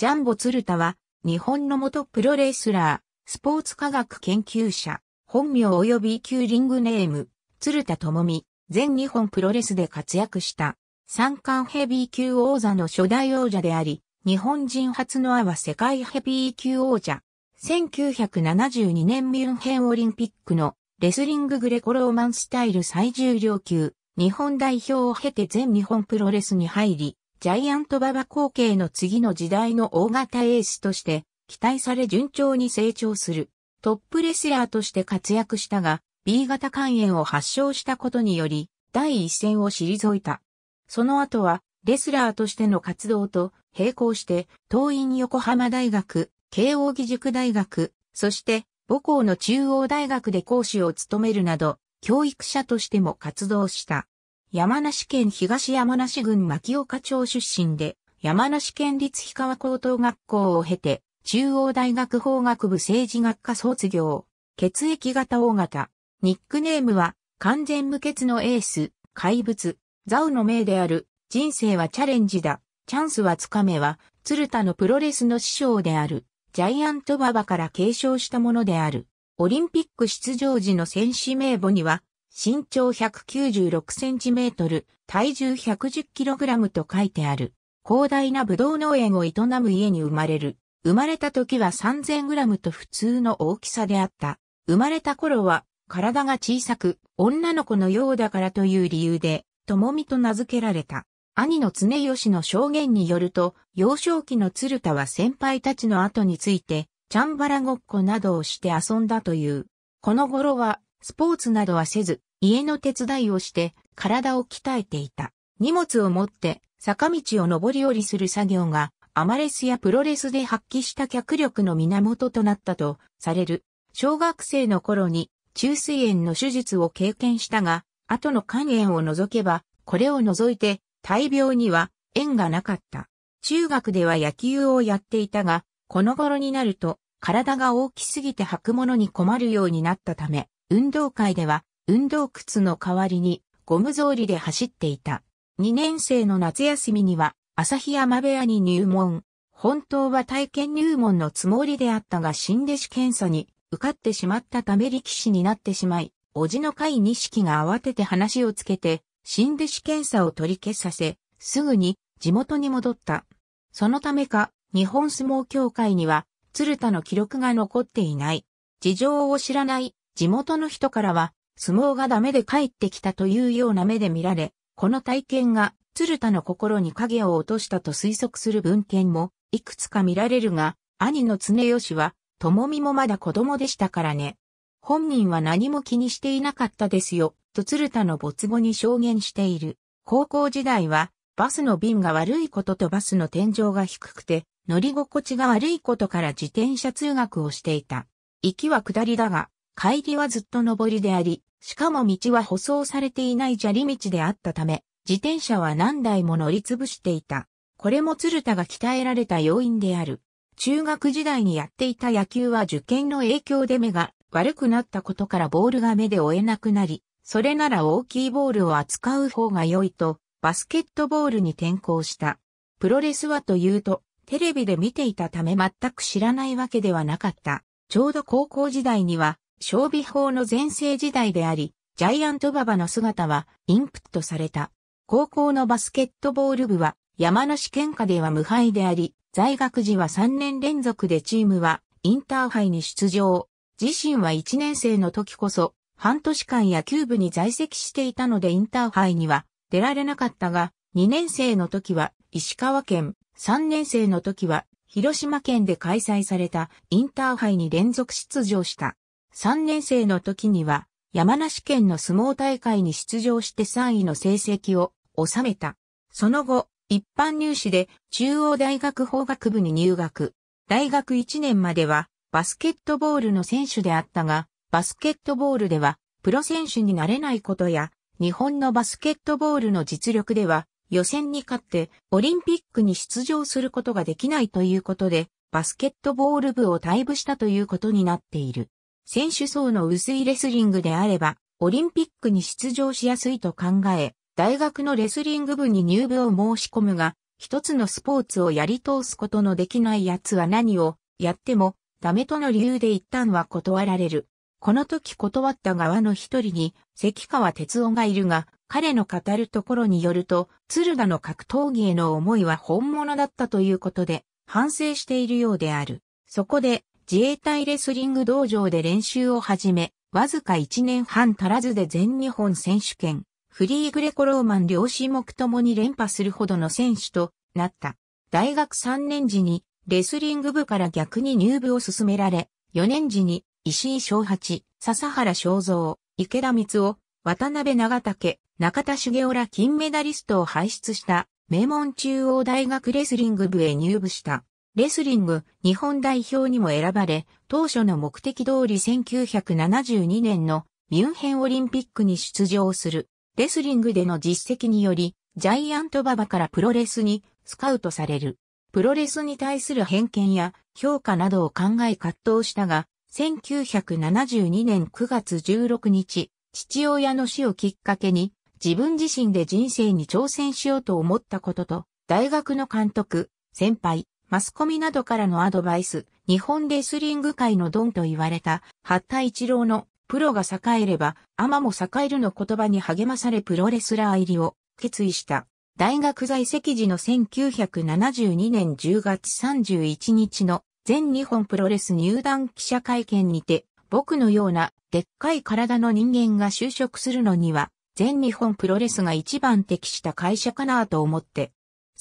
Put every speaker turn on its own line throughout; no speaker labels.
ジャンボ鶴田は、日本の元プロレスラー、スポーツ科学研究者、本名及びーリングネーム、鶴田智美、全日本プロレスで活躍した、三冠ヘビー級王座の初代王者であり、日本人初のアワ世界ヘビー級王者、1972年ミュンヘンオリンピックのレスリンググレコローマンスタイル最重量級、日本代表を経て全日本プロレスに入り、ジャイアントババ後継の次の時代の大型エースとして、期待され順調に成長する。トップレスラーとして活躍したが、B 型肝炎を発症したことにより、第一線を退いた。その後は、レスラーとしての活動と並行して、東院横浜大学、慶応義塾大学、そして母校の中央大学で講師を務めるなど、教育者としても活動した。山梨県東山梨郡牧岡町出身で、山梨県立氷川高等学校を経て、中央大学法学部政治学科卒業。血液型大型。ニックネームは、完全無欠のエース、怪物。ザウの命である、人生はチャレンジだ。チャンスはつかめは、鶴田のプロレスの師匠である、ジャイアント馬場から継承したものである。オリンピック出場時の選手名簿には、身長1 9 6トル、体重1 1 0ラムと書いてある。広大なブドウ農園を営む家に生まれる。生まれた時は3 0 0 0ムと普通の大きさであった。生まれた頃は体が小さく、女の子のようだからという理由で、ともみと名付けられた。兄の常吉の証言によると、幼少期の鶴田は先輩たちの後について、チャンバラごっこなどをして遊んだという。この頃は、スポーツなどはせず、家の手伝いをして体を鍛えていた。荷物を持って坂道を上り下りする作業がアマレスやプロレスで発揮した脚力の源となったとされる。小学生の頃に中水炎の手術を経験したが、後の肝炎を除けば、これを除いて大病には縁がなかった。中学では野球をやっていたが、この頃になると体が大きすぎて履くものに困るようになったため、運動会では、運動靴の代わりに、ゴム草履で走っていた。2年生の夏休みには、旭山部屋に入門。本当は体験入門のつもりであったが新弟子検査に受かってしまったため力士になってしまい、おじの会錦が慌てて話をつけて、新弟子検査を取り消させ、すぐに地元に戻った。そのためか、日本相撲協会には、鶴田の記録が残っていない。事情を知らない地元の人からは、相撲がダメで帰ってきたというような目で見られ、この体験が鶴田の心に影を落としたと推測する文献もいくつか見られるが、兄の常吉は、も美もまだ子供でしたからね。本人は何も気にしていなかったですよ、と鶴田の没後に証言している。高校時代は、バスの便が悪いこととバスの天井が低くて、乗り心地が悪いことから自転車通学をしていた。行きは下りだが、帰りはずっと上りであり、しかも道は舗装されていない砂利道であったため、自転車は何台も乗り潰していた。これも鶴田が鍛えられた要因である。中学時代にやっていた野球は受験の影響で目が悪くなったことからボールが目で追えなくなり、それなら大きいボールを扱う方が良いと、バスケットボールに転向した。プロレスはというと、テレビで見ていたため全く知らないわけではなかった。ちょうど高校時代には、装備法の前世時代であり、ジャイアント馬場の姿はインプットされた。高校のバスケットボール部は山梨県下では無敗であり、在学時は3年連続でチームはインターハイに出場。自身は1年生の時こそ半年間野球部に在籍していたのでインターハイには出られなかったが、2年生の時は石川県、3年生の時は広島県で開催されたインターハイに連続出場した。3年生の時には、山梨県の相撲大会に出場して3位の成績を収めた。その後、一般入試で中央大学法学部に入学。大学1年まではバスケットボールの選手であったが、バスケットボールではプロ選手になれないことや、日本のバスケットボールの実力では予選に勝ってオリンピックに出場することができないということで、バスケットボール部を退部したということになっている。選手層の薄いレスリングであれば、オリンピックに出場しやすいと考え、大学のレスリング部に入部を申し込むが、一つのスポーツをやり通すことのできない奴は何をやってもダメとの理由で一旦は断られる。この時断った側の一人に関川哲夫がいるが、彼の語るところによると、鶴田の格闘技への思いは本物だったということで、反省しているようである。そこで、自衛隊レスリング道場で練習を始め、わずか1年半足らずで全日本選手権、フリーグレコローマン両種目ともに連覇するほどの選手となった。大学3年時にレスリング部から逆に入部を勧められ、4年時に石井正八、笹原昭蔵、池田光雄、渡辺長竹、中田茂雄ら金メダリストを輩出した名門中央大学レスリング部へ入部した。レスリング日本代表にも選ばれ、当初の目的通り1972年のミュンヘンオリンピックに出場する。レスリングでの実績により、ジャイアントババからプロレスにスカウトされる。プロレスに対する偏見や評価などを考え葛藤したが、1972年9月16日、父親の死をきっかけに、自分自身で人生に挑戦しようと思ったことと、大学の監督、先輩、マスコミなどからのアドバイス、日本レスリング界のドンと言われた、八田一郎のプロが栄えれば、アマも栄えるの言葉に励まされプロレスラー入りを決意した。大学在籍時の1972年10月31日の全日本プロレス入団記者会見にて、僕のようなでっかい体の人間が就職するのには、全日本プロレスが一番適した会社かなぁと思って、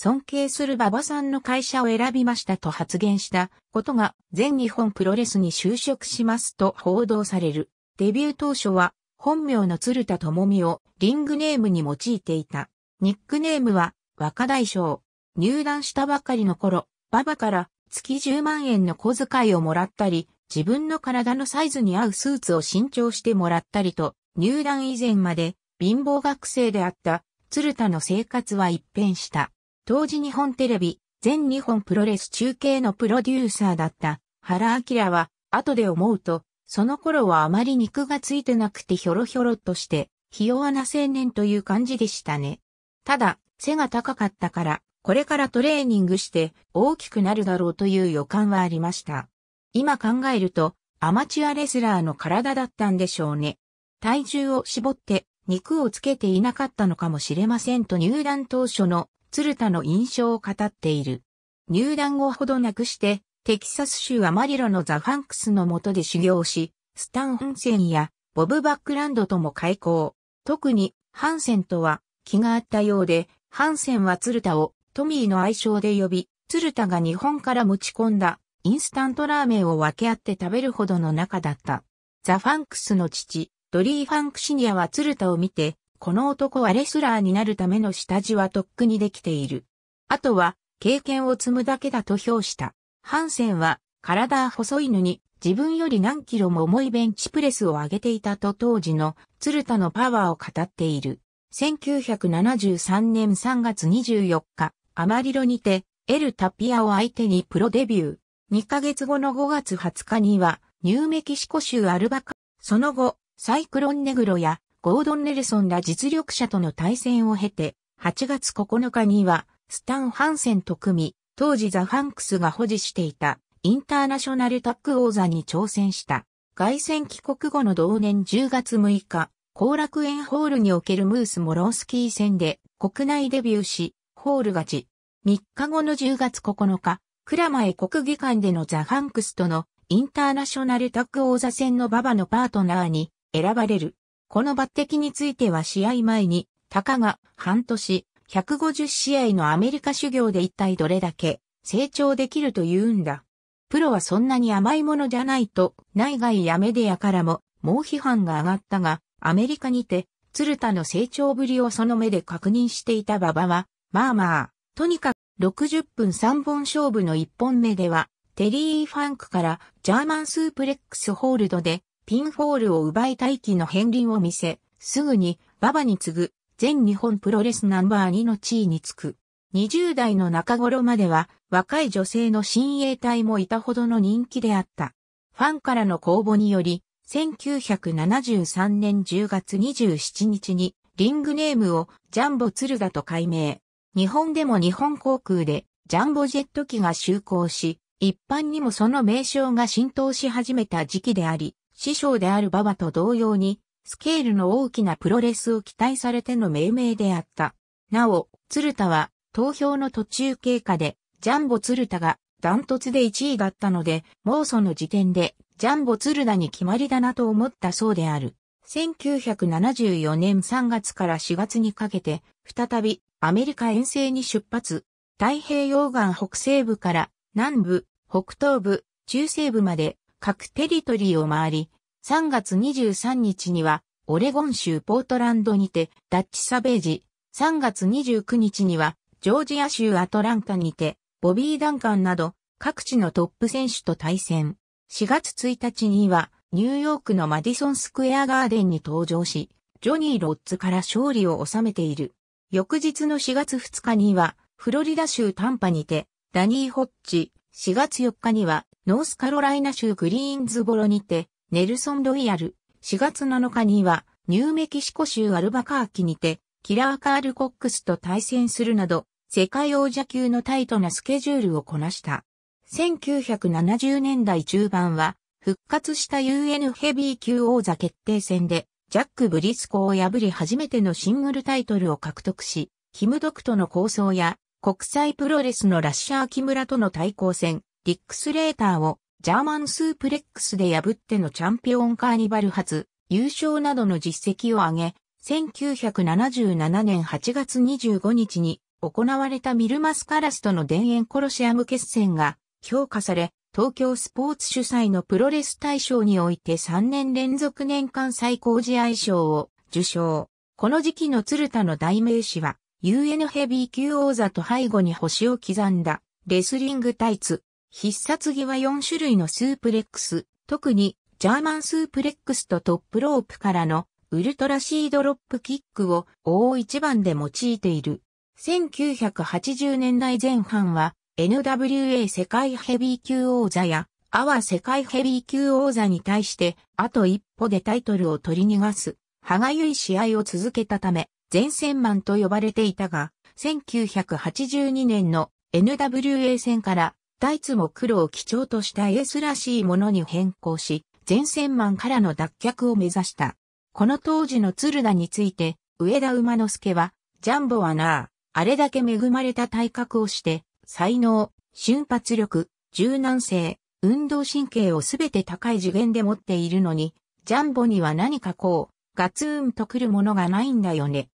尊敬する馬場さんの会社を選びましたと発言したことが全日本プロレスに就職しますと報道される。デビュー当初は本名の鶴田智美をリングネームに用いていた。ニックネームは若大将。入団したばかりの頃、馬場から月10万円の小遣いをもらったり、自分の体のサイズに合うスーツを新調してもらったりと、入団以前まで貧乏学生であった鶴田の生活は一変した。当時日本テレビ、全日本プロレス中継のプロデューサーだった原明は、後で思うと、その頃はあまり肉がついてなくてひょろひょろとして、ひ弱な青年という感じでしたね。ただ、背が高かったから、これからトレーニングして大きくなるだろうという予感はありました。今考えると、アマチュアレスラーの体だったんでしょうね。体重を絞って肉をつけていなかったのかもしれませんと入団当初の鶴田の印象を語っている。入団後ほどなくして、テキサス州アマリロのザ・ファンクスの下で修行し、スタン・ハンセンやボブ・バックランドとも開校。特にハンセンとは気があったようで、ハンセンは鶴田をトミーの愛称で呼び、鶴田が日本から持ち込んだインスタントラーメンを分け合って食べるほどの仲だった。ザ・ファンクスの父、ドリー・ファンクシニアは鶴田を見て、この男はレスラーになるための下地はとっくにできている。あとは、経験を積むだけだと評した。ハンセンは、体細いのに、自分より何キロも重いベンチプレスを上げていたと当時の鶴田のパワーを語っている。1973年3月24日、アマリロにて、エル・タピアを相手にプロデビュー。2ヶ月後の5月20日には、ニューメキシコ州アルバカ、その後、サイクロンネグロやゴードン・ネルソンら実力者との対戦を経て、8月9日には、スタン・ハンセンと組み、当時ザ・ファンクスが保持していた、インターナショナルタッグ王座に挑戦した。外戦帰国後の同年10月6日、後楽園ホールにおけるムース・モロースキー戦で国内デビューし、ホール勝ち。3日後の10月9日、クラマエ国技館でのザ・ファンクスとのインターナショナルタッグ王座戦のババのパートナーに選ばれる。この抜擢については試合前に、たかが半年、150試合のアメリカ修行で一体どれだけ成長できると言うんだ。プロはそんなに甘いものじゃないと、内外やメディアからも、猛批判が上がったが、アメリカにて、鶴田の成長ぶりをその目で確認していた馬場は、まあまあ、とにかく60分3本勝負の1本目では、テリー・ファンクからジャーマンスープレックスホールドでピンフォールを奪い大器の片鱗を見せ、すぐに、馬場に次ぐ、全日本プロレスナンバー2の地位につく。20代の中頃までは、若い女性の親衛隊もいたほどの人気であった。ファンからの公募により、1973年10月27日に、リングネームをジャンボ鶴田と改名。日本でも日本航空でジャンボジェット機が就航し、一般にもその名称が浸透し始めた時期であり、師匠である馬場と同様に、スケールの大きなプロレスを期待されての命名であった。なお、鶴田は、投票の途中経過で、ジャンボ鶴田が、ダントツで1位だったので、もうその時点で、ジャンボ鶴田に決まりだなと思ったそうである。1974年3月から4月にかけて、再びアメリカ遠征に出発。太平洋岸北西部から南部、北東部、中西部まで各テリトリーを回り、3月23日には、オレゴン州ポートランドにて、ダッチサベージ、3月29日には、ジョージア州アトランタにて、ボビー・ダンカンなど、各地のトップ選手と対戦。4月1日には、ニューヨークのマディソンスクエアガーデンに登場し、ジョニー・ロッツから勝利を収めている。翌日の4月2日には、フロリダ州タンパにて、ダニー・ホッチ、4月4日には、ノースカロライナ州グリーンズボロにて、ネルソンロイヤル。4月7日には、ニューメキシコ州アルバカーキにて、キラーカール・コックスと対戦するなど、世界王者級のタイトなスケジュールをこなした。1970年代中盤は、復活した UN ヘビー級王座決定戦で、ジャック・ブリスコを破り初めてのシングルタイトルを獲得し、キム・ドクとの構想や国際プロレスのラッシャー木村との対抗戦、ディックスレーターをジャーマンスープレックスで破ってのチャンピオンカーニバル発、優勝などの実績を挙げ、1977年8月25日に行われたミルマスカラスとの田園コロシアム決戦が評価され、東京スポーツ主催のプロレス大賞において3年連続年間最高試合賞を受賞。この時期の鶴田の代名詞は、UN ヘビー級王座と背後に星を刻んだ、レスリングタイツ。必殺技は4種類のスープレックス、特にジャーマンスープレックスとトップロープからのウルトラシードロップキックを大一番で用いている。1980年代前半は NWA 世界ヘビー級王座やアワ世界ヘビー級王座に対してあと一歩でタイトルを取り逃がす歯がゆい試合を続けたため前線マンと呼ばれていたが、1982年の NWA 戦から、ダイツも黒を基調としたエースらしいものに変更し、前線マンからの脱却を目指した。この当時の鶴田について、上田馬之助は、ジャンボはなあ、あれだけ恵まれた体格をして、才能、瞬発力、柔軟性、運動神経をすべて高い次元で持っているのに、ジャンボには何かこう、ガツーンとくるものがないんだよね。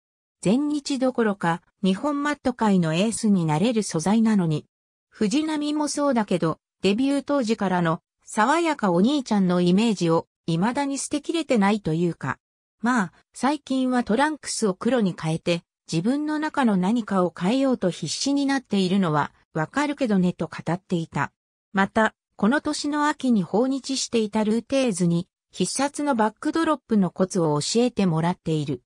全日どころか日本マット界のエースになれる素材なのに。藤波もそうだけど、デビュー当時からの爽やかお兄ちゃんのイメージを未だに捨てきれてないというか。まあ、最近はトランクスを黒に変えて、自分の中の何かを変えようと必死になっているのはわかるけどねと語っていた。また、この年の秋に訪日していたルーテーズに必殺のバックドロップのコツを教えてもらっている。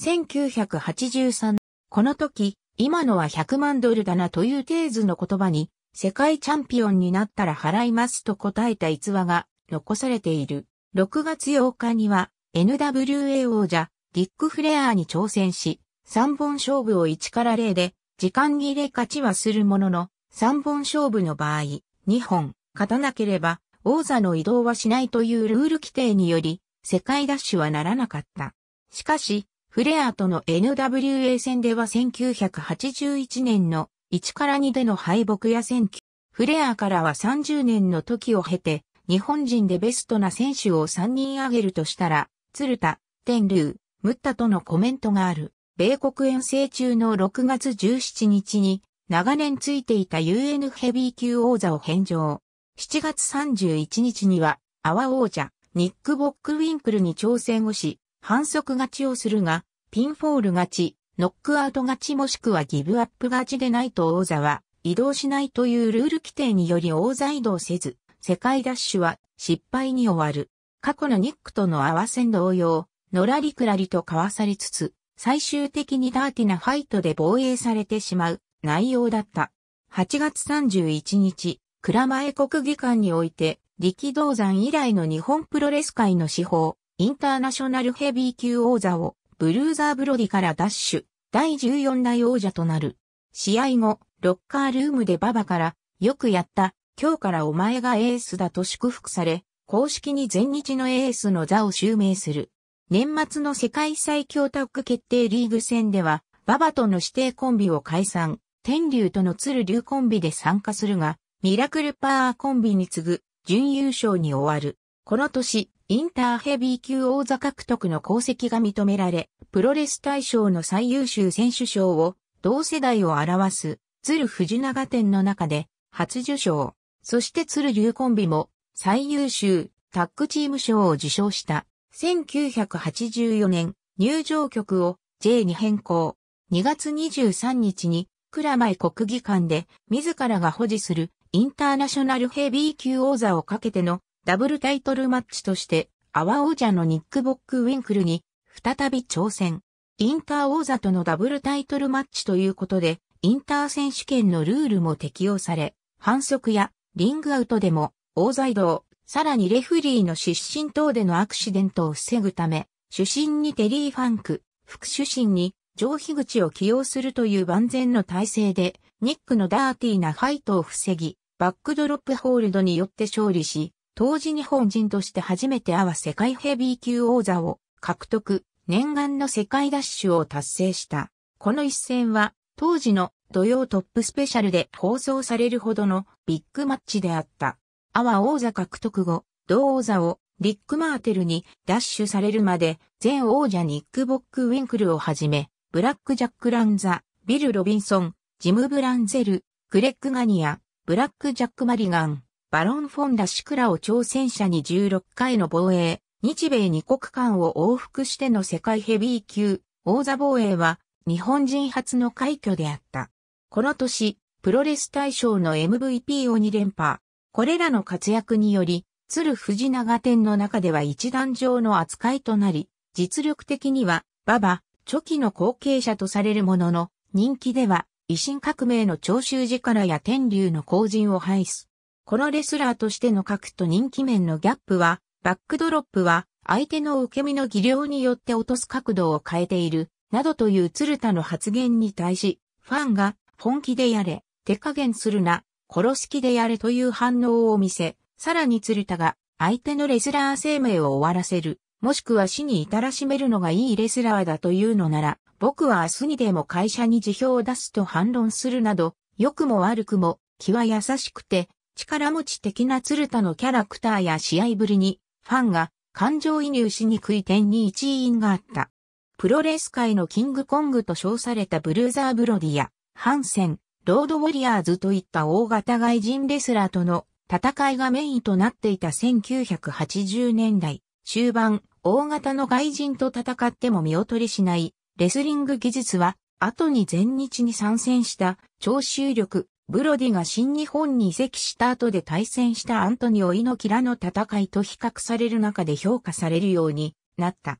1983、この時、今のは100万ドルだなというテーズの言葉に、世界チャンピオンになったら払いますと答えた逸話が残されている。6月8日には NWA 王者ディック・フレアーに挑戦し、3本勝負を1から0で時間切れ勝ちはするものの、3本勝負の場合、2本勝たなければ王座の移動はしないというルール規定により、世界ダッシュはならなかった。しかし、フレアとの NWA 戦では1981年の1から2での敗北や選挙、フレアからは30年の時を経て、日本人でベストな選手を3人挙げるとしたら、鶴田、天竜、ムッタとのコメントがある。米国遠征中の6月17日に、長年ついていた UN ヘビー級王座を返上。7月31日には、阿波王者、ニック・ボックウィンクルに挑戦をし、反則勝ちをするが、ピンフォール勝ち、ノックアウト勝ちもしくはギブアップ勝ちでないと王座は移動しないというルール規定により王座移動せず、世界ダッシュは失敗に終わる。過去のニックとの合わせん同様、のらりくらりと交わされつつ、最終的にダーティなファイトで防衛されてしまう内容だった。8月31日、蔵前国技館において、力道山以来の日本プロレス界の司法、インターナショナルヘビー級王座をブルーザー・ブロディから奪取、第14代王者となる。試合後、ロッカールームで馬場から、よくやった、今日からお前がエースだと祝福され、公式に全日のエースの座を襲名する。年末の世界最強タッグ決定リーグ戦では、馬場との指定コンビを解散、天竜との鶴竜コンビで参加するが、ミラクルパワーコンビに次ぐ、準優勝に終わる。この年、インターヘビー級王座獲得の功績が認められ、プロレス大賞の最優秀選手賞を同世代を表す鶴藤長店の中で初受賞、そして鶴竜コンビも最優秀タッグチーム賞を受賞した1984年入場曲を J に変更。2月23日に蔵前国技館で自らが保持するインターナショナルヘビー級王座をかけてのダブルタイトルマッチとして、アワ王者のニック・ボック・ウィンクルに、再び挑戦。インター王座とのダブルタイトルマッチということで、インター選手権のルールも適用され、反則やリングアウトでも、王座移動、さらにレフリーの出身等でのアクシデントを防ぐため、主審にテリー・ファンク、副主審に上皮口を起用するという万全の体制で、ニックのダーティーなファイトを防ぎ、バックドロップホールドによって勝利し、当時日本人として初めてアワ世界ヘビー級王座を獲得、念願の世界ダッシュを達成した。この一戦は、当時の土曜トップスペシャルで放送されるほどのビッグマッチであった。アワ王座獲得後、同王座をリック・マーテルにダッシュされるまで、前王者ニック・ボック・ウィンクルをはじめ、ブラック・ジャック・ランザ、ビル・ロビンソン、ジム・ブランゼル、クレッグ・ガニア、ブラック・ジャック・マリガン、バロン・フォン・ダ・シクラを挑戦者に16回の防衛、日米二国間を往復しての世界ヘビー級、王座防衛は、日本人初の快挙であった。この年、プロレス大賞の MVP を2連覇。これらの活躍により、鶴藤長店の中では一段上の扱いとなり、実力的には、馬場、チョキの後継者とされるものの、人気では、維新革命の長州力や天竜の後陣を排す。このレスラーとしての格と人気面のギャップは、バックドロップは相手の受け身の技量によって落とす角度を変えている、などという鶴田の発言に対し、ファンが本気でやれ、手加減するな、殺す気でやれという反応を見せ、さらに鶴田が相手のレスラー生命を終わらせる、もしくは死に至らしめるのがいいレスラーだというのなら、僕は明日にでも会社に辞表を出すと反論するなど、良くも悪くも、気は優しくて、力持ち的な鶴田のキャラクターや試合ぶりに、ファンが感情移入しにくい点に一因があった。プロレス界のキングコングと称されたブルーザー・ブロディや、ハンセン、ロード・ウォリアーズといった大型外人レスラーとの戦いがメインとなっていた1980年代、終盤、大型の外人と戦っても見劣りしない、レスリング技術は、後に全日に参戦した、聴衆力、ブロディが新日本に移籍した後で対戦したアントニオ猪木らの戦いと比較される中で評価されるようになった。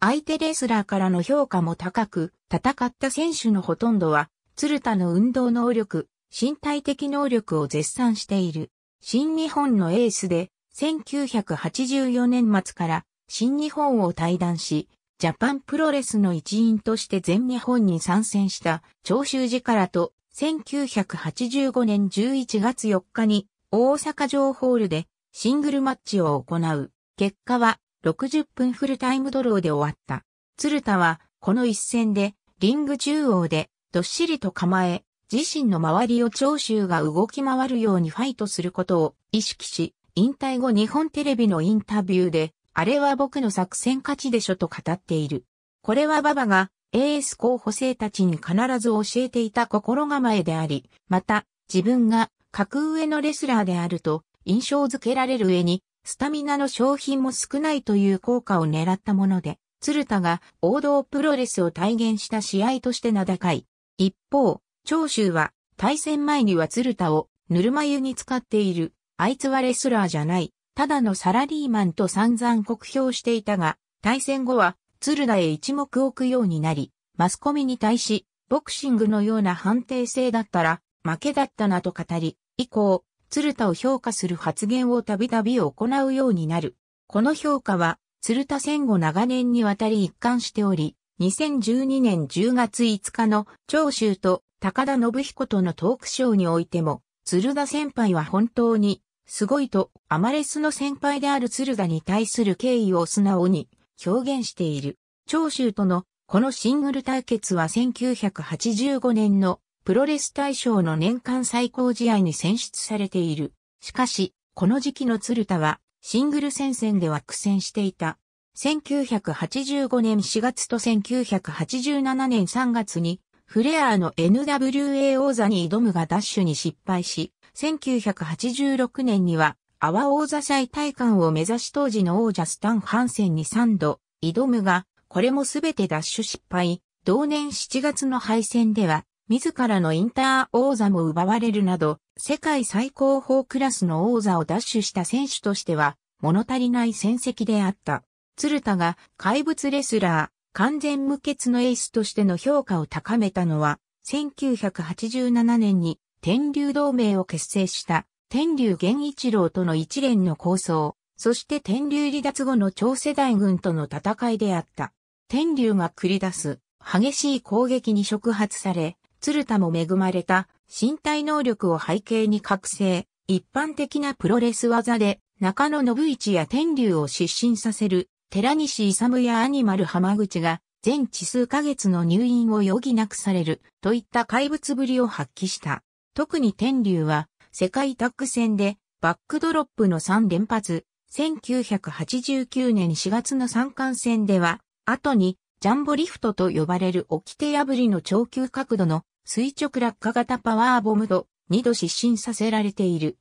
相手レスラーからの評価も高く、戦った選手のほとんどは、鶴田の運動能力、身体的能力を絶賛している。新日本のエースで、1984年末から新日本を退団し、ジャパンプロレスの一員として全日本に参戦した長州寺からと1985年11月4日に大阪城ホールでシングルマッチを行う。結果は60分フルタイムドローで終わった。鶴田はこの一戦でリング中央でどっしりと構え、自身の周りを長州が動き回るようにファイトすることを意識し、引退後日本テレビのインタビューで、あれは僕の作戦勝ちでしょと語っている。これは馬場がエース候補生たちに必ず教えていた心構えであり、また、自分が格上のレスラーであると印象づけられる上に、スタミナの商品も少ないという効果を狙ったもので、鶴田が王道プロレスを体現した試合として名高い。一方、長州は対戦前には鶴田をぬるま湯に使っている、あいつはレスラーじゃない、ただのサラリーマンと散々酷評していたが、対戦後は鶴田へ一目置くようになり、マスコミに対し、ボクシングのような判定性だったら、負けだったなと語り、以降、鶴田を評価する発言をたびたび行うようになる。この評価は、鶴田戦後長年にわたり一貫しており、2012年10月5日の長州と高田信彦とのトークショーにおいても、鶴田先輩は本当に、すごいと、アマレスの先輩である鶴田に対する敬意を素直に表現している。長州とのこのシングル対決は1985年のプロレス大賞の年間最高試合に選出されている。しかし、この時期の鶴田はシングル戦線では苦戦していた。1985年4月と1987年3月にフレアーの NWA 王座に挑むがダッシュに失敗し、1986年には阿波王座祭大観を目指し当時の王者スタン・ハンセンに3度挑むが、これもすべて奪取失敗。同年7月の敗戦では、自らのインター王座も奪われるなど、世界最高峰クラスの王座を奪取した選手としては、物足りない戦績であった。鶴田が怪物レスラー、完全無欠のエースとしての評価を高めたのは、1987年に天竜同盟を結成した天竜源一郎との一連の構想、そして天竜離脱後の超世代軍との戦いであった。天竜が繰り出す激しい攻撃に触発され、鶴田も恵まれた身体能力を背景に覚醒、一般的なプロレス技で中野信一や天竜を失神させる寺西勇やアニマル浜口が全治数ヶ月の入院を余儀なくされるといった怪物ぶりを発揮した。特に天竜は世界タッグ戦でバックドロップの3連発、1989年4月の三冠戦では、後にジャンボリフトと呼ばれるき手破りの超級角度の垂直落下型パワーボムと2度失神させられている。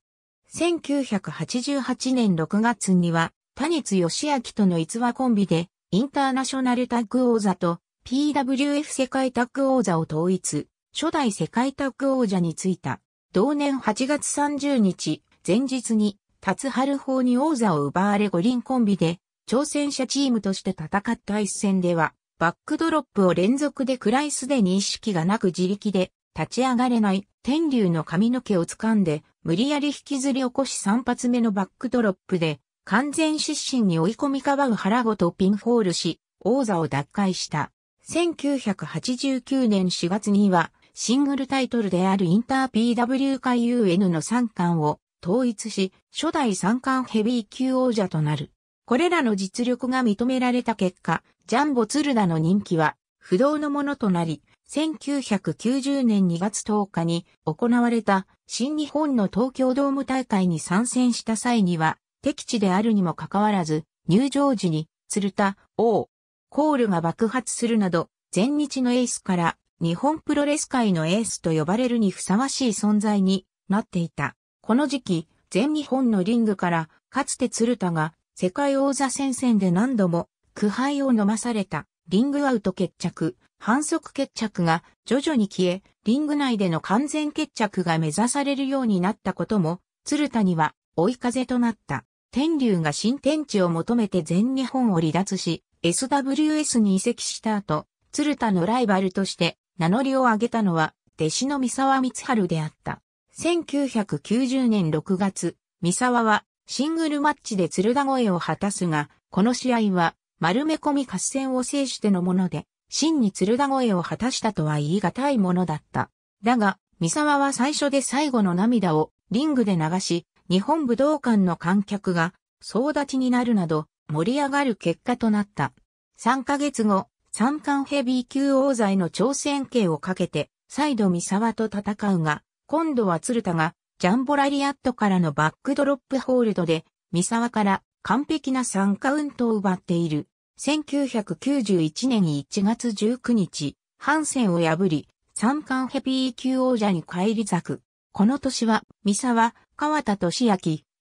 1988年6月には、谷津義明との逸話コンビで、インターナショナルタッグ王座と PWF 世界タッグ王座を統一、初代世界タッグ王者についた。同年8月30日、前日に、達春法に王座を奪われ五輪コンビで、挑戦者チームとして戦った一戦では、バックドロップを連続で食らいすでに意識がなく自力で、立ち上がれない天竜の髪の毛を掴んで、無理やり引きずり起こし3発目のバックドロップで、完全失神に追い込みかばう腹ごとピンホールし、王座を奪回した。1989年4月には、シングルタイトルであるインター PW 界 UN の3冠を統一し、初代3冠ヘビー級王者となる。これらの実力が認められた結果、ジャンボツルダの人気は不動のものとなり、1990年2月10日に行われた新日本の東京ドーム大会に参戦した際には、敵地であるにもかかわらず、入場時に、鶴田、王、コールが爆発するなど、前日のエースから日本プロレス界のエースと呼ばれるにふさわしい存在になっていた。この時期、全日本のリングから、かつて鶴田が世界王座戦線で何度も苦杯を飲まされたリングアウト決着、反則決着が徐々に消え、リング内での完全決着が目指されるようになったことも、鶴田には追い風となった。天竜が新天地を求めて全日本を離脱し、SWS に移籍した後、鶴田のライバルとして名乗りを上げたのは、弟子の三沢光春であった。1990年6月、三沢はシングルマッチで鶴田越えを果たすが、この試合は丸め込み合戦を制してのもので、真に鶴田越えを果たしたとは言い難いものだった。だが、三沢は最初で最後の涙をリングで流し、日本武道館の観客が総立ちになるなど盛り上がる結果となった。3ヶ月後、三冠ヘビー級王座への挑戦権をかけて、再度三沢と戦うが、今度は鶴田が、ジャンボラリアットからのバックドロップホールドで、三沢から完璧な3カウントを奪っている。1991年1月19日、ハンセンを破り、三冠ヘビー級王者に返り咲く。この年は、三沢、川田俊明、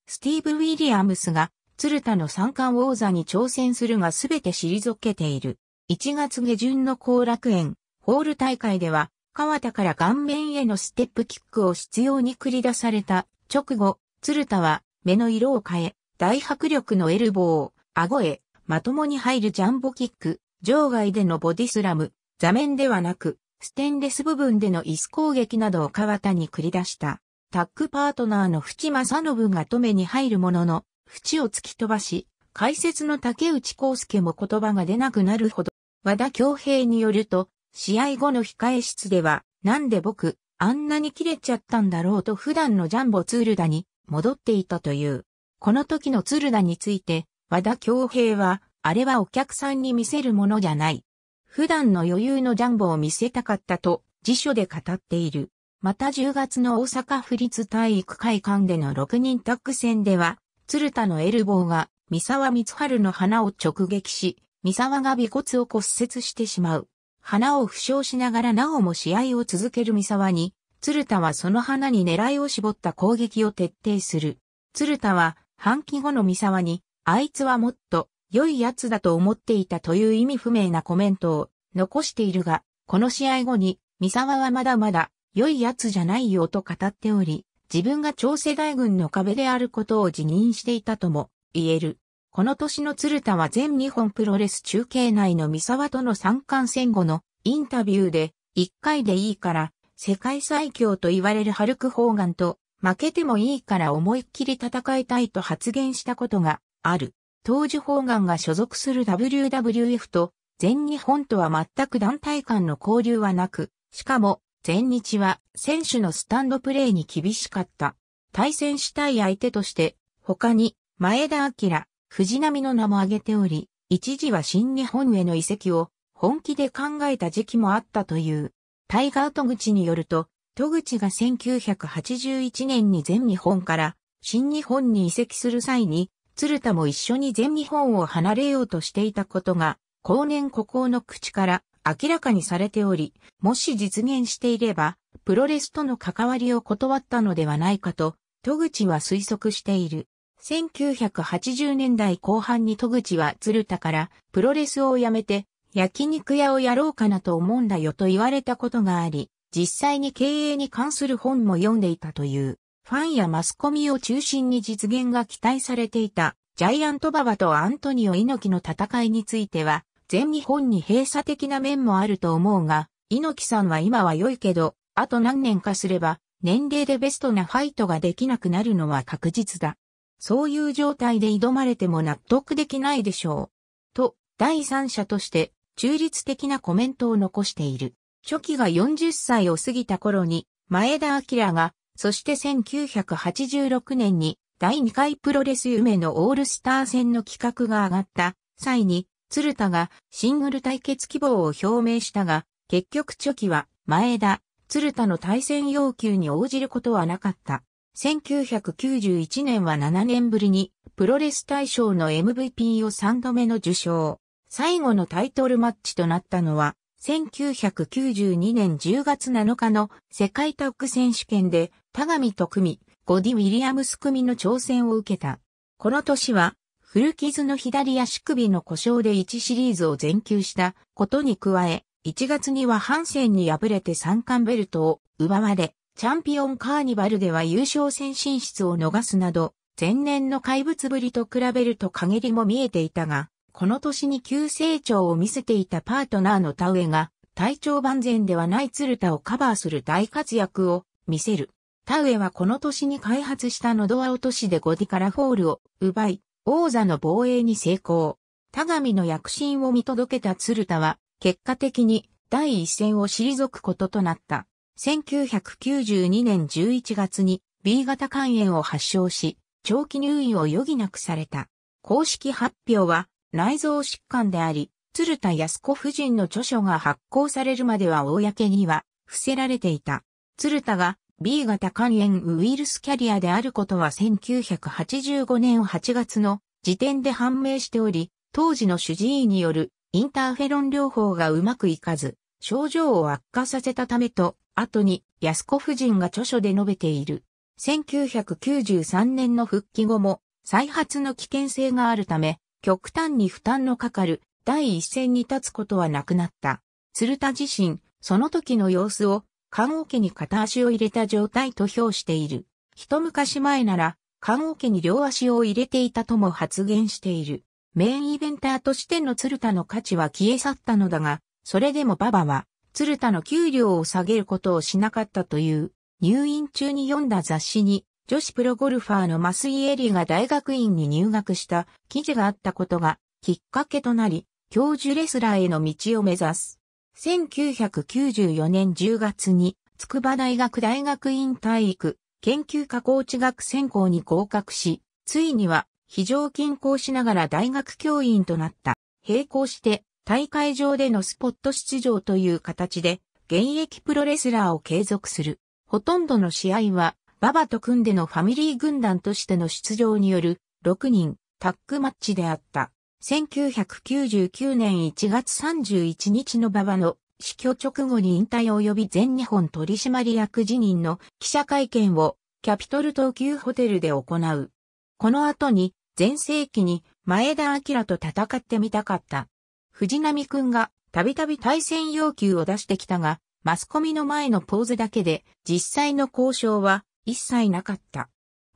スティーブ・ウィリアムスが、鶴田の三冠王座に挑戦するが全て退けている。1月下旬の後楽園、ホール大会では、川田から顔面へのステップキックを執拗に繰り出された直後、鶴田は目の色を変え、大迫力のエルボー、顎へ、まともに入るジャンボキック、場外でのボディスラム、座面ではなく、ステンレス部分での椅子攻撃などを川田に繰り出した。タッグパートナーの淵正信が止めに入るものの、淵を突き飛ばし、解説の竹内康介も言葉が出なくなるほど和田京平によると、試合後の控え室では、なんで僕、あんなに切れちゃったんだろうと普段のジャンボツルダに戻っていたという。この時のツルダについて、和田京平は、あれはお客さんに見せるものじゃない。普段の余裕のジャンボを見せたかったと辞書で語っている。また10月の大阪府立体育会館での6人タッグ戦では、鶴田のエルボーが三沢光春の花を直撃し、三沢が尾骨を骨折してしまう。花を負傷しながらなおも試合を続ける三沢に、鶴田はその花に狙いを絞った攻撃を徹底する。鶴田は、半期後の三沢に、あいつはもっと良い奴だと思っていたという意味不明なコメントを残しているが、この試合後に、三沢はまだまだ良い奴じゃないよと語っており、自分が超世代軍の壁であることを自認していたとも言える。この年の鶴田は全日本プロレス中継内の三沢との三冠戦後のインタビューで、一回でいいから、世界最強と言われるハルク・ホーガンと、負けてもいいから思いっきり戦いたいと発言したことがある。当時ホーガンが所属する WWF と全日本とは全く団体間の交流はなく、しかも全日は選手のスタンドプレーに厳しかった。対戦したい相手として、他に前田明、藤波の名も挙げており、一時は新日本への移籍を本気で考えた時期もあったという。タイガー戸口によると、戸口が1981年に全日本から新日本に移籍する際に、鶴田も一緒に全日本を離れようとしていたことが、後年孤高の口から明らかにされており、もし実現していれば、プロレスとの関わりを断ったのではないかと、戸口は推測している。1980年代後半に戸口は鶴田からプロレスを辞めて焼肉屋をやろうかなと思うんだよと言われたことがあり、実際に経営に関する本も読んでいたという、ファンやマスコミを中心に実現が期待されていた、ジャイアントババとアントニオ猪木の戦いについては、全日本に閉鎖的な面もあると思うが、猪木さんは今は良いけど、あと何年かすれば、年齢でベストなファイトができなくなるのは確実だ。そういう状態で挑まれても納得できないでしょう。と、第三者として中立的なコメントを残している。初期が40歳を過ぎた頃に、前田明が、そして1986年に第2回プロレス夢のオールスター戦の企画が上がった際に、鶴田がシングル対決希望を表明したが、結局初期は前田、鶴田の対戦要求に応じることはなかった。1991年は7年ぶりにプロレス大賞の MVP を3度目の受賞。最後のタイトルマッチとなったのは1992年10月7日の世界タッグ選手権で田上と組、ゴディ・ウィリアムス組の挑戦を受けた。この年は古傷の左足首の故障で1シリーズを全休したことに加え、1月にはハンセンに敗れて三冠ベルトを奪われ、チャンピオンカーニバルでは優勝戦進出を逃すなど、前年の怪物ぶりと比べると陰りも見えていたが、この年に急成長を見せていたパートナーの田植えが、体調万全ではない鶴田をカバーする大活躍を見せる。田植えはこの年に開発したのどア落としでゴディからホールを奪い、王座の防衛に成功。田上の躍進を見届けた鶴田は、結果的に第一線を退くこととなった。1992年11月に B 型肝炎を発症し、長期入院を余儀なくされた。公式発表は内臓疾患であり、鶴田康子夫人の著書が発行されるまでは公には伏せられていた。鶴田が B 型肝炎ウイルスキャリアであることは1985年8月の時点で判明しており、当時の主治医によるインターフェロン療法がうまくいかず、症状を悪化させたためと後に安子夫人が著書で述べている。1993年の復帰後も再発の危険性があるため、極端に負担のかかる第一線に立つことはなくなった。鶴田自身、その時の様子を、看護家に片足を入れた状態と評している。一昔前なら、看護家に両足を入れていたとも発言している。メインイベンターとしての鶴田の価値は消え去ったのだが、それでも馬場は、鶴田の給料を下げることをしなかったという、入院中に読んだ雑誌に、女子プロゴルファーの増井絵里が大学院に入学した記事があったことがきっかけとなり、教授レスラーへの道を目指す。1994年10月に、筑波大学大学院体育研究科工・地学専攻に合格し、ついには非常勤講しながら大学教員となった。並行して大会上でのスポット出場という形で、現役プロレスラーを継続する。ほとんどの試合は、馬場と組んでのファミリー軍団としての出場による6人タッグマッチであった。1999年1月31日の馬場の死去直後に引退及び全日本取締役辞任の記者会見をキャピトル東急ホテルで行う。この後に前世紀に前田明と戦ってみたかった。藤波くんがたびたび対戦要求を出してきたが、マスコミの前のポーズだけで実際の交渉は一切なかった。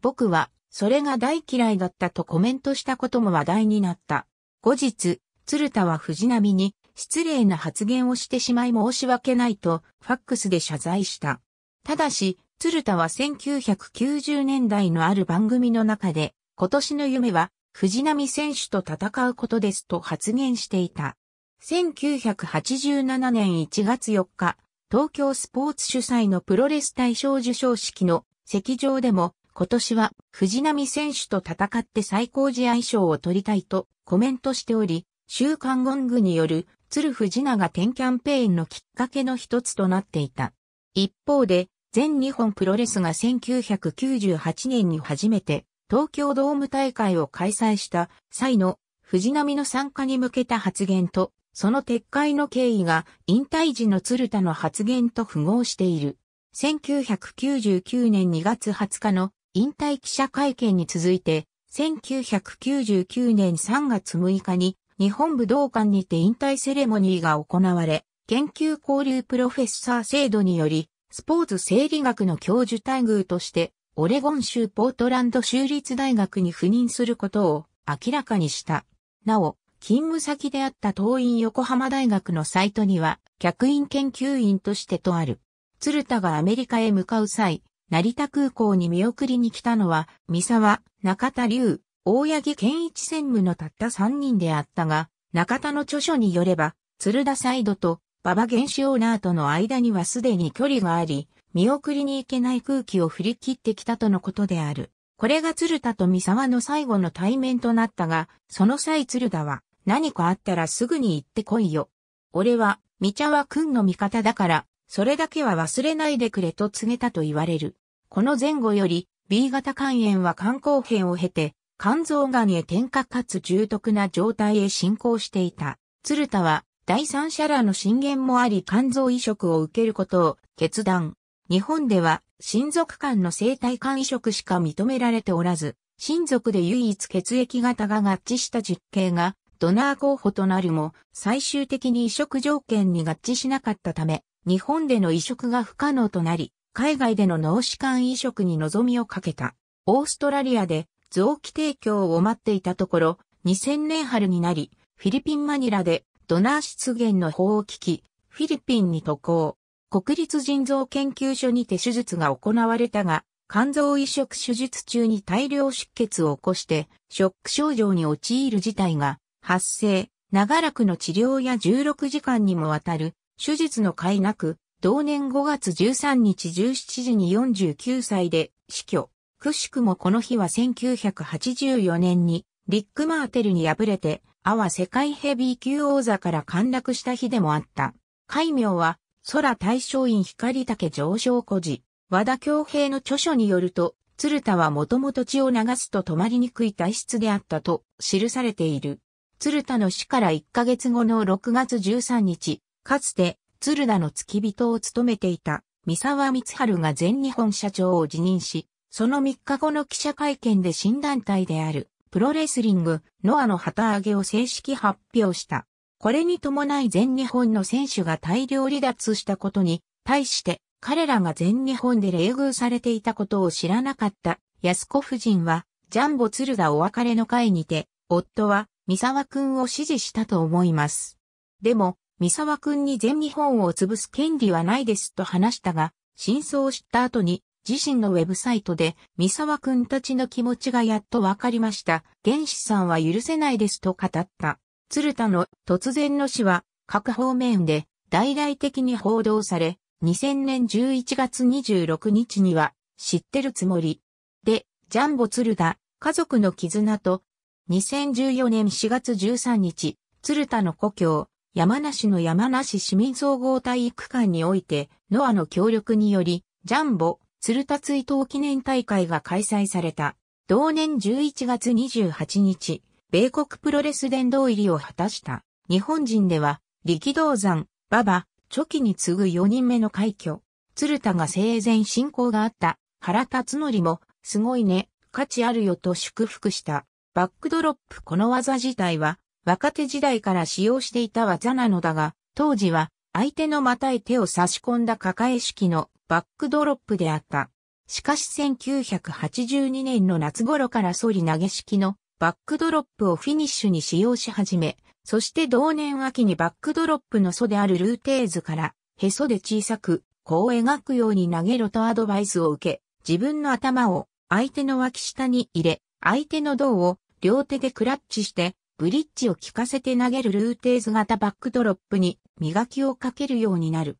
僕はそれが大嫌いだったとコメントしたことも話題になった。後日、鶴田は藤波に失礼な発言をしてしまい申し訳ないとファックスで謝罪した。ただし、鶴田は1990年代のある番組の中で今年の夢は藤波選手と戦うことですと発言していた。1987年1月4日、東京スポーツ主催のプロレス大賞受賞式の席上でも、今年は藤波選手と戦って最高試合賞を取りたいとコメントしており、週刊ゴングによる鶴藤長天キャンペーンのきっかけの一つとなっていた。一方で、全日本プロレスが1998年に初めて東京ドーム大会を開催した際の藤波の参加に向けた発言と、その撤回の経緯が引退時の鶴田の発言と符合している。1999年2月20日の引退記者会見に続いて、1999年3月6日に日本武道館にて引退セレモニーが行われ、研究交流プロフェッサー制度により、スポーツ生理学の教授待遇として、オレゴン州ポートランド州立大学に赴任することを明らかにした。なお、勤務先であった東院横浜大学のサイトには、客員研究員としてとある。鶴田がアメリカへ向かう際、成田空港に見送りに来たのは、三沢、中田龍、大八木健一専務のたった3人であったが、中田の著書によれば、鶴田サイドと馬場原子オーナーとの間にはすでに距離があり、見送りに行けない空気を振り切ってきたとのことである。これが鶴田と三沢の最後の対面となったが、その際鶴田は、何かあったらすぐに行ってこいよ。俺は、三茶は君の味方だから、それだけは忘れないでくれと告げたと言われる。この前後より、B 型肝炎は肝硬変を経て、肝臓がんへ転化かつ重篤な状態へ進行していた。鶴田は、第三者らの進言もあり肝臓移植を受けることを決断。日本では親族間の生体間移植しか認められておらず、親族で唯一血液型が合致した実刑がドナー候補となるも、最終的に移植条件に合致しなかったため、日本での移植が不可能となり、海外での脳死間移植に望みをかけた。オーストラリアで臓器提供を待っていたところ、2000年春になり、フィリピンマニラでドナー出現の法を聞き、フィリピンに渡航。国立腎臓研究所にて手術が行われたが、肝臓移植手術中に大量出血を起こして、ショック症状に陥る事態が発生、長らくの治療や16時間にもわたる、手術の甲斐なく、同年5月13日17時に49歳で死去。くしくもこの日は1984年に、リック・マーテルに敗れて、阿波世界ヘビー級王座から陥落した日でもあった。戒名は、空大正院光竹上昇孤児、和田京平の著書によると、鶴田はもともと血を流すと止まりにくい体質であったと記されている。鶴田の死から1ヶ月後の6月13日、かつて鶴田の付き人を務めていた三沢光春が全日本社長を辞任し、その3日後の記者会見で新団体であるプロレスリングノアの旗揚げを正式発表した。これに伴い全日本の選手が大量離脱したことに、対して彼らが全日本で冷遇されていたことを知らなかった安子夫人は、ジャンボ鶴田お別れの会にて、夫は三沢くんを支持したと思います。でも、三沢くんに全日本を潰す権利はないですと話したが、真相を知った後に、自身のウェブサイトで、三沢くんたちの気持ちがやっとわかりました。原始さんは許せないですと語った。鶴田の突然の死は各方面で大々的に報道され、2000年11月26日には知ってるつもりで、ジャンボ鶴田家族の絆と、2014年4月13日、鶴田の故郷、山梨の山梨市民総合体育館において、ノアの協力により、ジャンボ、鶴田追悼記念大会が開催された。同年11月28日、米国プロレス殿堂入りを果たした。日本人では、力道山、馬場、チョキに次ぐ4人目の快挙。鶴田が生前進行があった、原辰則も、すごいね、価値あるよと祝福した。バックドロップこの技自体は、若手時代から使用していた技なのだが、当時は、相手の股へ手を差し込んだ抱え式のバックドロップであった。しかし1982年の夏頃からソリ投げ式のバックドロップをフィニッシュに使用し始め、そして同年秋にバックドロップの素であるルーテーズから、へそで小さく、こう描くように投げろとアドバイスを受け、自分の頭を相手の脇下に入れ、相手の胴を両手でクラッチして、ブリッジを効かせて投げるルーテーズ型バックドロップに磨きをかけるようになる。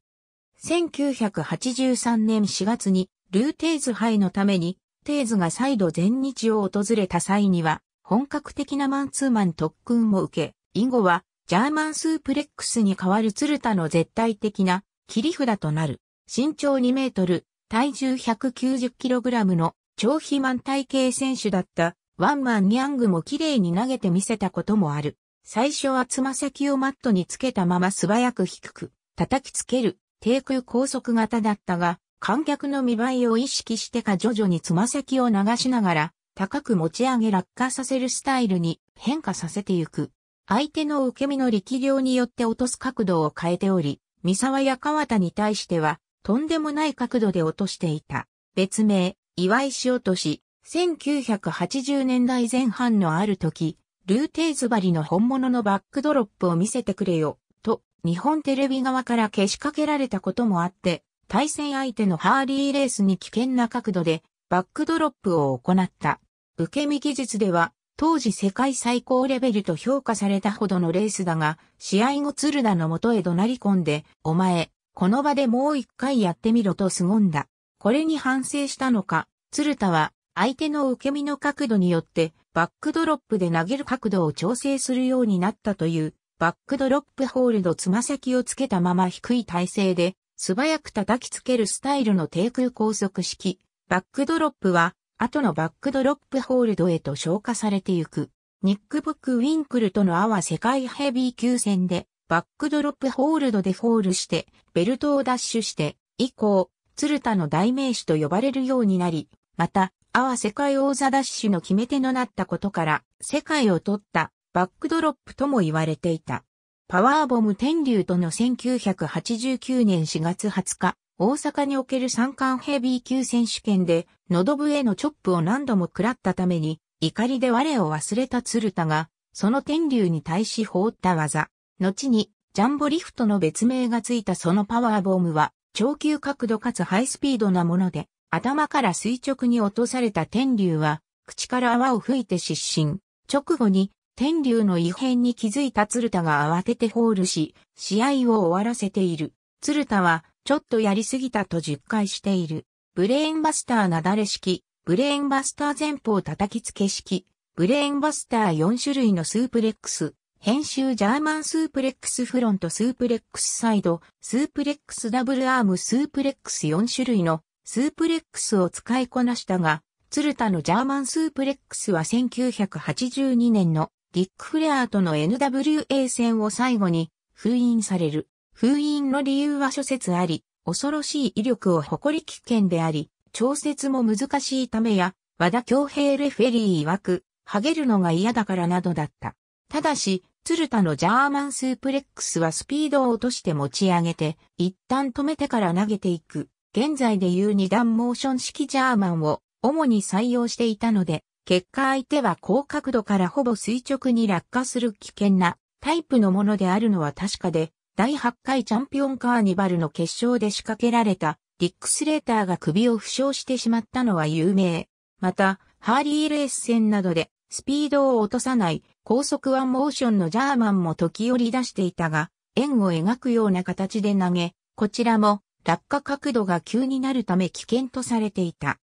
1983年4月にルーテーズ杯のために、テーズが再度全日を訪れた際には、本格的なマンツーマン特訓も受け、以後はジャーマンスープレックスに代わる鶴田の絶対的な切り札となる。身長2メートル、体重1 9 0ラムの超肥満体型選手だったワンマンニャングも綺麗に投げてみせたこともある。最初はつま先をマットにつけたまま素早く低く叩きつける低空高速型だったが、観客の見栄えを意識してか徐々につま先を流しながら高く持ち上げ落下させるスタイルに変化させていく。相手の受け身の力量によって落とす角度を変えており、三沢や川田に対しては、とんでもない角度で落としていた。別名、岩石落とし、1980年代前半のある時、ルーテーズバリの本物のバックドロップを見せてくれよ、と、日本テレビ側から消しかけられたこともあって、対戦相手のハーリーレースに危険な角度で、バックドロップを行った。受け身技術では、当時世界最高レベルと評価されたほどのレースだが、試合後鶴田の元へ怒鳴り込んで、お前、この場でもう一回やってみろと凄んだ。これに反省したのか、鶴田は相手の受け身の角度によってバックドロップで投げる角度を調整するようになったというバックドロップホールドつま先をつけたまま低い体勢で素早く叩きつけるスタイルの低空高速式バックドロップは後のバックドロップホールドへと消化されてゆく。ニック・ブック・ウィンクルとのアワ世界ヘビー級戦で、バックドロップホールドでフォールして、ベルトをダッシュして、以降、鶴田の代名詞と呼ばれるようになり、また、アワ世界王座ダッシュの決め手のなったことから、世界を取ったバックドロップとも言われていた。パワーボム天竜との1989年4月20日、大阪における三冠ヘビー級選手権で、喉笛のチョップを何度も食らったために、怒りで我を忘れた鶴田が、その天竜に対し放った技。後に、ジャンボリフトの別名がついたそのパワーボームは、超級角度かつハイスピードなもので、頭から垂直に落とされた天竜は、口から泡を吹いて失神。直後に、天竜の異変に気づいた鶴田が慌ててホールし、試合を終わらせている。鶴田は、ちょっとやりすぎたと10回している。ブレーンバスターなだれ式、ブレーンバスター前方叩き付け式、ブレーンバスター4種類のスープレックス、編集ジャーマンスープレックスフロントスープレックスサイド、スープレックスダブルアームスープレックス4種類のスープレックスを使いこなしたが、鶴田のジャーマンスープレックスは1982年のディック・フレアーとの NWA 戦を最後に封印される。封印の理由は諸説あり、恐ろしい威力を誇り危険であり、調節も難しいためや、和田京平レフェリー曰く、ハゲるのが嫌だからなどだった。ただし、鶴田のジャーマンスープレックスはスピードを落として持ち上げて、一旦止めてから投げていく。現在でいう二段モーション式ジャーマンを主に採用していたので、結果相手は高角度からほぼ垂直に落下する危険なタイプのものであるのは確かで、第8回チャンピオンカーニバルの決勝で仕掛けられたリックスレーターが首を負傷してしまったのは有名。また、ハーリーレース戦などでスピードを落とさない高速ワンモーションのジャーマンも時折出していたが、円を描くような形で投げ、こちらも落下角度が急になるため危険とされていた。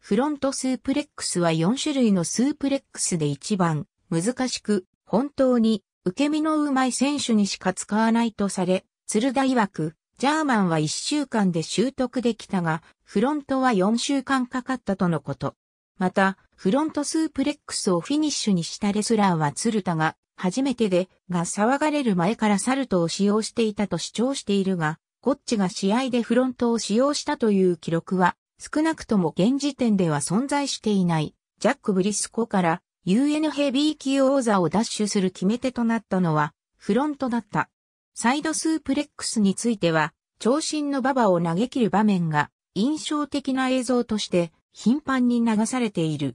フロントスープレックスは4種類のスープレックスで一番難しく、本当に受け身のうまい選手にしか使わないとされ、鶴田曰く、ジャーマンは1週間で習得できたが、フロントは4週間かかったとのこと。また、フロントスープレックスをフィニッシュにしたレスラーは鶴田が、初めてで、が騒がれる前からサルトを使用していたと主張しているが、ゴッチが試合でフロントを使用したという記録は、少なくとも現時点では存在していない、ジャック・ブリスコから UN ヘビー級王座を奪取する決め手となったのは、フロントだった。サイドスープレックスについては、長身の馬場を投げ切る場面が、印象的な映像として、頻繁に流されている。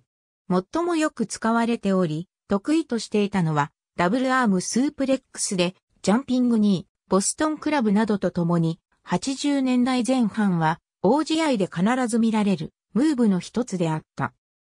最もよく使われており、得意としていたのは、ダブルアームスープレックスで、ジャンピングに、ボストンクラブなどと共に、80年代前半は、大試合で必ず見られる、ムーブの一つであった。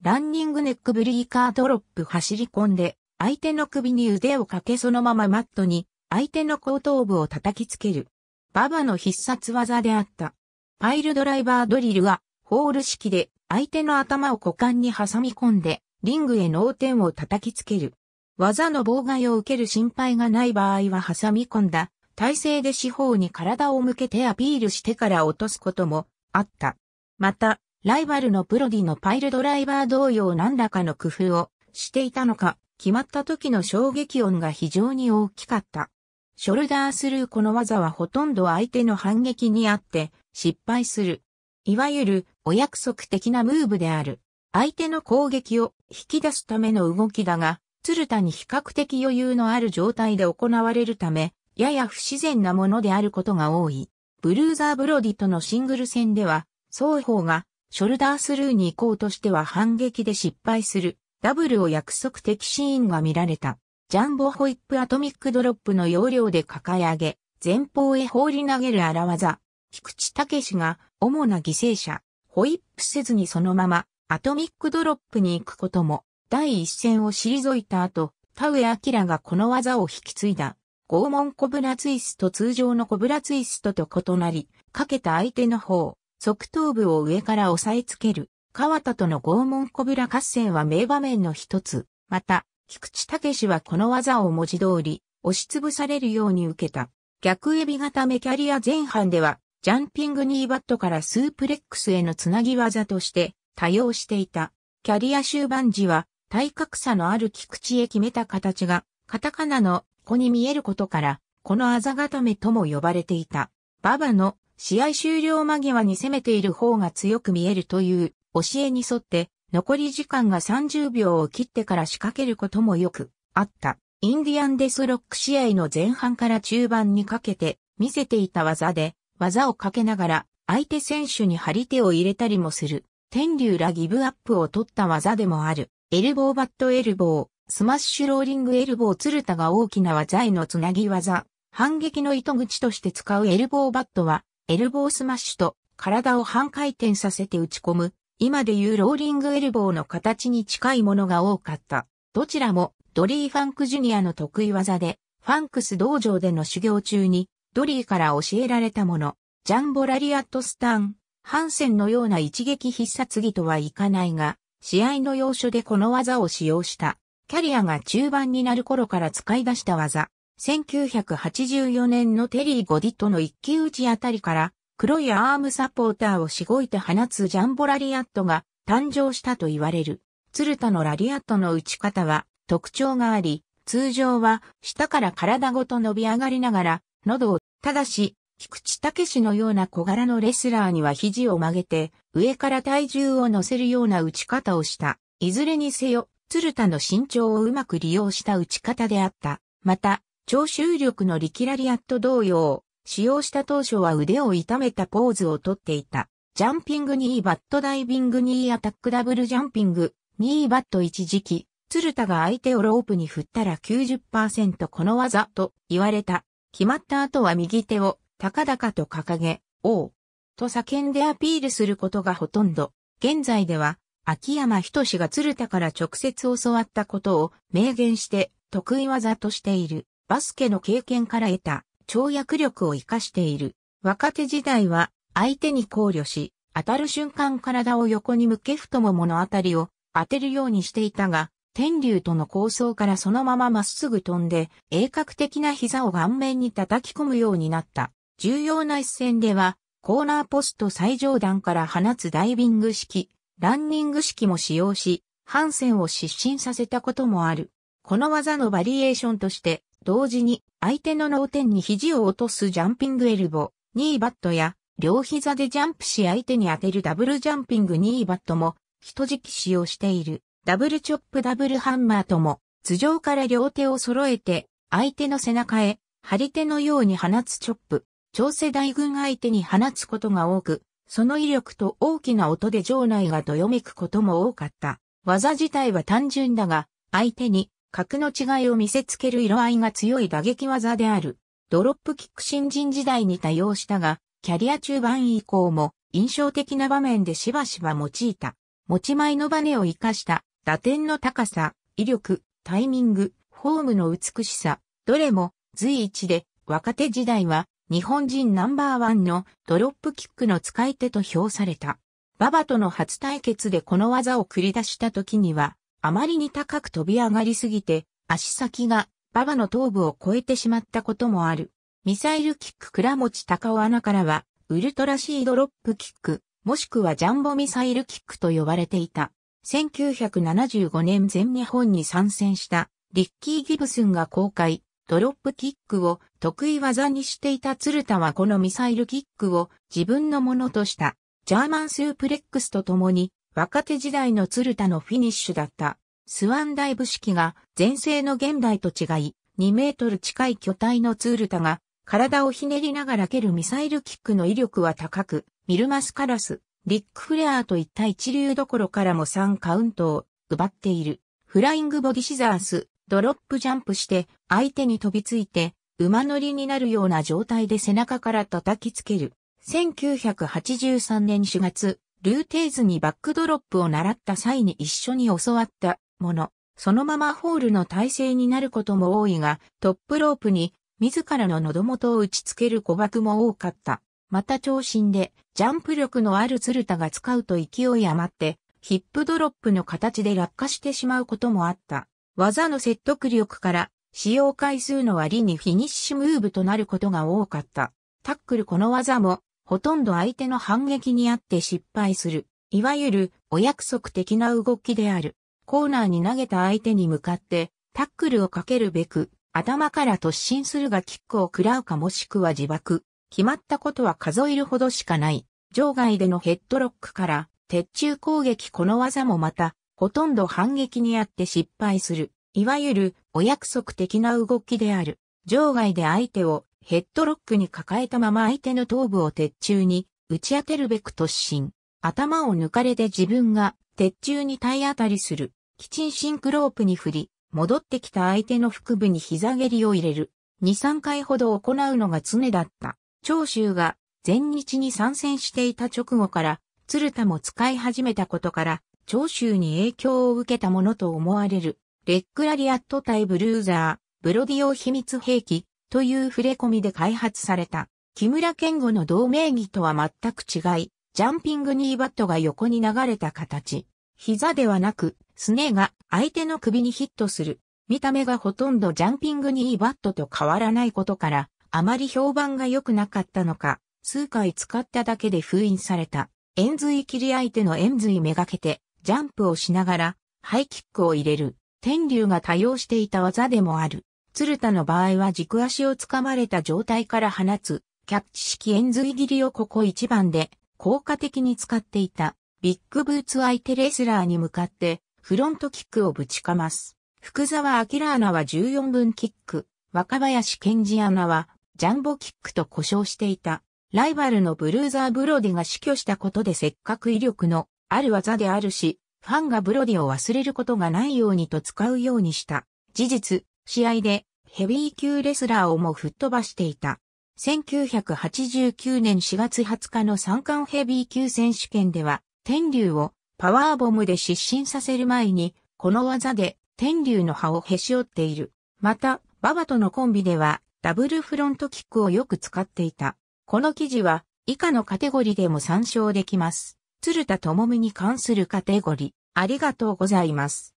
ランニングネックブリーカードロップ走り込んで、相手の首に腕をかけそのままマットに、相手の後頭部を叩きつける。ババの必殺技であった。パイルドライバードリルは、ホール式で、相手の頭を股間に挟み込んで、リングへ脳天を叩きつける。技の妨害を受ける心配がない場合は挟み込んだ、体勢で四方に体を向けてアピールしてから落とすこともあった。また、ライバルのプロディのパイルドライバー同様何らかの工夫をしていたのか、決まった時の衝撃音が非常に大きかった。ショルダースルーこの技はほとんど相手の反撃にあって失敗する。いわゆるお約束的なムーブである。相手の攻撃を引き出すための動きだが、鶴田に比較的余裕のある状態で行われるため、やや不自然なものであることが多い。ブルーザーブロディとのシングル戦では、双方がショルダースルーに行こうとしては反撃で失敗する、ダブルを約束的シーンが見られた。ジャンボホイップアトミックドロップの要領で抱え上げ、前方へ放り投げる荒技。菊池武が主な犠牲者、ホイップせずにそのままアトミックドロップに行くことも、第一線を退いた後、田上明がこの技を引き継いだ。拷問コブラツイスト通常のコブラツイストと異なり、かけた相手の方、側頭部を上から押さえつける、川田との拷問小倉合戦は名場面の一つ。また、菊池武はこの技を文字通り、押しつぶされるように受けた。逆エビ固めキャリア前半では、ジャンピングニーバットからスープレックスへのつなぎ技として多用していた。キャリア終盤時は、体格差のある菊池へ決めた形が、カタカナの子に見えることから、このあざ固めとも呼ばれていた。ババの試合終了間際に攻めている方が強く見えるという教えに沿って残り時間が30秒を切ってから仕掛けることもよくあった。インディアンデスロック試合の前半から中盤にかけて見せていた技で技をかけながら相手選手に張り手を入れたりもする。天竜らギブアップを取った技でもある。エルボーバットエルボー、スマッシュローリングエルボー鶴田が大きな技へのつなぎ技。反撃の糸口として使うエルボーバットはエルボースマッシュと体を半回転させて打ち込む、今でいうローリングエルボーの形に近いものが多かった。どちらもドリー・ファンク・ジュニアの得意技で、ファンクス道場での修行中にドリーから教えられたもの、ジャンボラリアット・スタン、ハンセンのような一撃必殺技とはいかないが、試合の要所でこの技を使用した。キャリアが中盤になる頃から使い出した技。1984年のテリー・ゴディットの一騎打ちあたりから、黒いアームサポーターをしごいて放つジャンボラリアットが誕生したと言われる。鶴田のラリアットの打ち方は特徴があり、通常は下から体ごと伸び上がりながら、喉を、ただし、菊池武史のような小柄のレスラーには肘を曲げて、上から体重を乗せるような打ち方をした。いずれにせよ、鶴田の身長をうまく利用した打ち方であった。また、聴衆力のリキラリアット同様、使用した当初は腕を痛めたポーズをとっていた。ジャンピング2ーバットダイビング2ーアタックダブルジャンピング、2ーバット一時期、鶴田が相手をロープに振ったら90%この技と言われた。決まった後は右手を高々と掲げ、おう、と叫んでアピールすることがほとんど。現在では、秋山しが鶴田から直接教わったことを明言して得意技としている。バスケの経験から得た跳躍力を活かしている。若手時代は相手に考慮し、当たる瞬間体を横に向け太もものあたりを当てるようにしていたが、天竜との構想からそのまままっすぐ飛んで、鋭角的な膝を顔面に叩き込むようになった。重要な一戦では、コーナーポスト最上段から放つダイビング式、ランニング式も使用し、ハンセンを失神させたこともある。この技のバリエーションとして、同時に相手の脳天に肘を落とすジャンピングエルボ、ニーバットや両膝でジャンプし相手に当てるダブルジャンピングニーバットも人じき使用している。ダブルチョップダブルハンマーとも頭上から両手を揃えて相手の背中へ張り手のように放つチョップ。調整大軍相手に放つことが多く、その威力と大きな音で場内がどよめくことも多かった。技自体は単純だが、相手に格の違いを見せつける色合いが強い打撃技である。ドロップキック新人時代に多用したが、キャリア中盤以降も印象的な場面でしばしば用いた。持ち前のバネを活かした打点の高さ、威力、タイミング、フォームの美しさ、どれも随一で若手時代は日本人ナンバーワンのドロップキックの使い手と評された。馬場との初対決でこの技を繰り出した時には、あまりに高く飛び上がりすぎて、足先が馬場の頭部を越えてしまったこともある。ミサイルキック倉持高尾穴からは、ウルトラシードロップキック、もしくはジャンボミサイルキックと呼ばれていた。1975年全日本に参戦したリッキー・ギブスンが公開、ドロップキックを得意技にしていた鶴田はこのミサイルキックを自分のものとしたジャーマンスープレックスと共に若手時代の鶴田のフィニッシュだった、スワンダイブ式が前世の現代と違い、2メートル近い巨体の鶴田が、体をひねりながら蹴るミサイルキックの威力は高く、ミルマスカラス、リックフレアーといった一流どころからも3カウントを奪っている。フライングボディシザース、ドロップジャンプして相手に飛びついて馬乗りになるような状態で背中から叩きつける。1983年4月、ルーテーズにバックドロップを習った際に一緒に教わったもの、そのままホールの体勢になることも多いが、トップロープに自らの喉元を打ち付ける誤爆も多かった。また長身で、ジャンプ力のある鶴田が使うと勢い余って、ヒップドロップの形で落下してしまうこともあった。技の説得力から、使用回数の割にフィニッシュムーブとなることが多かった。タックルこの技も、ほとんど相手の反撃にあって失敗する。いわゆるお約束的な動きである。コーナーに投げた相手に向かってタックルをかけるべく頭から突進するがキックを食らうかもしくは自爆。決まったことは数えるほどしかない。場外でのヘッドロックから鉄柱攻撃この技もまたほとんど反撃にあって失敗する。いわゆるお約束的な動きである。場外で相手をヘッドロックに抱えたまま相手の頭部を鉄柱に打ち当てるべく突進。頭を抜かれて自分が鉄柱に体当たりする。キチンシンクロープに振り、戻ってきた相手の腹部に膝蹴りを入れる。2、3回ほど行うのが常だった。長州が前日に参戦していた直後から、鶴田も使い始めたことから、長州に影響を受けたものと思われる。レックラリアット対ブルーザー、ブロディオ秘密兵器、という触れ込みで開発された。木村健吾の同名義とは全く違い、ジャンピングニーバットが横に流れた形。膝ではなく、すねが相手の首にヒットする。見た目がほとんどジャンピングニーバットと変わらないことから、あまり評判が良くなかったのか、数回使っただけで封印された。円髄切り相手の円髄めがけて、ジャンプをしながら、ハイキックを入れる。天竜が多用していた技でもある。鶴田の場合は軸足をつかまれた状態から放つ、キャッチ式円髄切りをここ一番で効果的に使っていた、ビッグブーツ相手レスラーに向かって、フロントキックをぶちかます。福沢明アナは14分キック、若林健二アナはジャンボキックと故障していた。ライバルのブルーザー・ブロディが死去したことでせっかく威力のある技であるし、ファンがブロディを忘れることがないようにと使うようにした。事実、試合でヘビー級レスラーをも吹っ飛ばしていた。1989年4月20日の三冠ヘビー級選手権では、天竜をパワーボムで失神させる前に、この技で天竜の歯をへし折っている。また、ババとのコンビでは、ダブルフロントキックをよく使っていた。この記事は、以下のカテゴリーでも参照できます。鶴田智美に関するカテゴリ、ー、ありがとうございます。